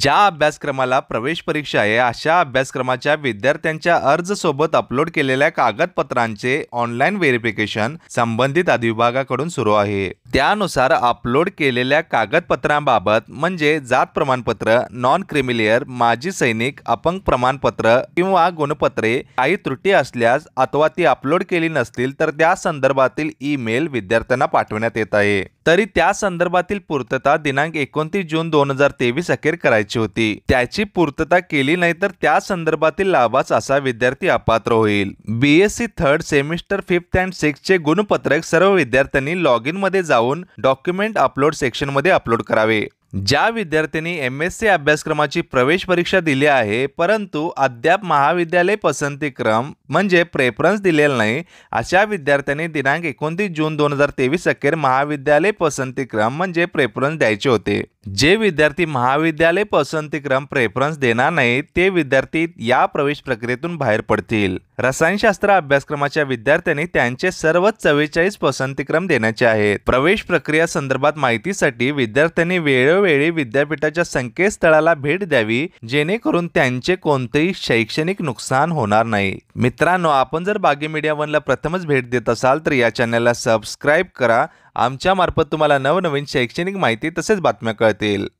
ज्या अभ्यासक्रमाला प्रवेश परीक्षा आहे अशा अभ्यासक्रमाच्या विद्यार्थ्यांच्या अर्जसोबत अपलोड केलेल्या कागदपत्रांचे ऑनलाईन व्हेरिफिकेशन संबंधित अधिविभागाकडून सुरू आहे त्यानुसार अपलोड केलेल्या कागदपत्रांबाबत म्हणजे जात प्रमाणपत्र नॉन क्रिमिलियर माजी सैनिक अपंग प्रमाणपत्र किंवा गुणपत्रे काही त्रुटी असल्यास अथवा ती अपलोड केली नसतील तर त्या संदर्भातील ईमेल विद्यार्थ्यांना पाठवण्यात येत आहे तरी त्या संदर्भातील पूर्तता दिनांक एकोणतीस जून दोन हजार तेवीस अखेर करायची होती त्याची पूर्तता केली नाही तर त्या संदर्भातील लाभास असा विद्यार्थी अपात्र होईल BSc third semester fifth and चे गुणपत्रक सर्व विद्यार्थ्यांनी लॉग मध्ये जा जाऊन डॉक्युमेंट अपलोड सेक्शनमध्ये अपलोड करावे ज्या विद्यार्थ्यांनी एम एस सी अभ्यासक्रमाची प्रवेश परीक्षा दिली आहे परंतु अद्याप महाविद्यालय पसंती क्रम म्हणजे प्रेफरन्स दिलेला नाही अशा विद्यार्थ्यांनी दिनांक एकोणतीस जून दोन हजार तेवीस अखेर महाविद्यालय पसंती क्रम म्हणजे प्रेफरन्स द्यायचे होते जे विद्यार्थी महाविद्यालय पसंतीक्रम प्रेफरन्स देणार नाही ते विद्यार्थी या प्रवेश प्रक्रियेतून बाहेर पडतील रसायनशास्त्र अभ्यासक्रमाच्या विद्यार्थ्यांनी त्यांचे सर्व चव्वेचाळीस पसंतीक्रम देण्याचे आहेत प्रवेश प्रक्रिया संदर्भात माहितीसाठी विद्यार्थ्यांनी वेळोवेळी विद्यापीठाच्या संकेतस्थळाला भेट द्यावी जेणेकरून त्यांचे कोणतेही शैक्षणिक नुकसान होणार नाही मित्रांनो आपण जर बागी मीडिया वनला प्रथमच भेट देत असाल तर या चॅनलला सबस्क्राईब करा आमच्यामार्फत तुम्हाला नवनवीन शैक्षणिक माहिती तसेच बातम्या कळतील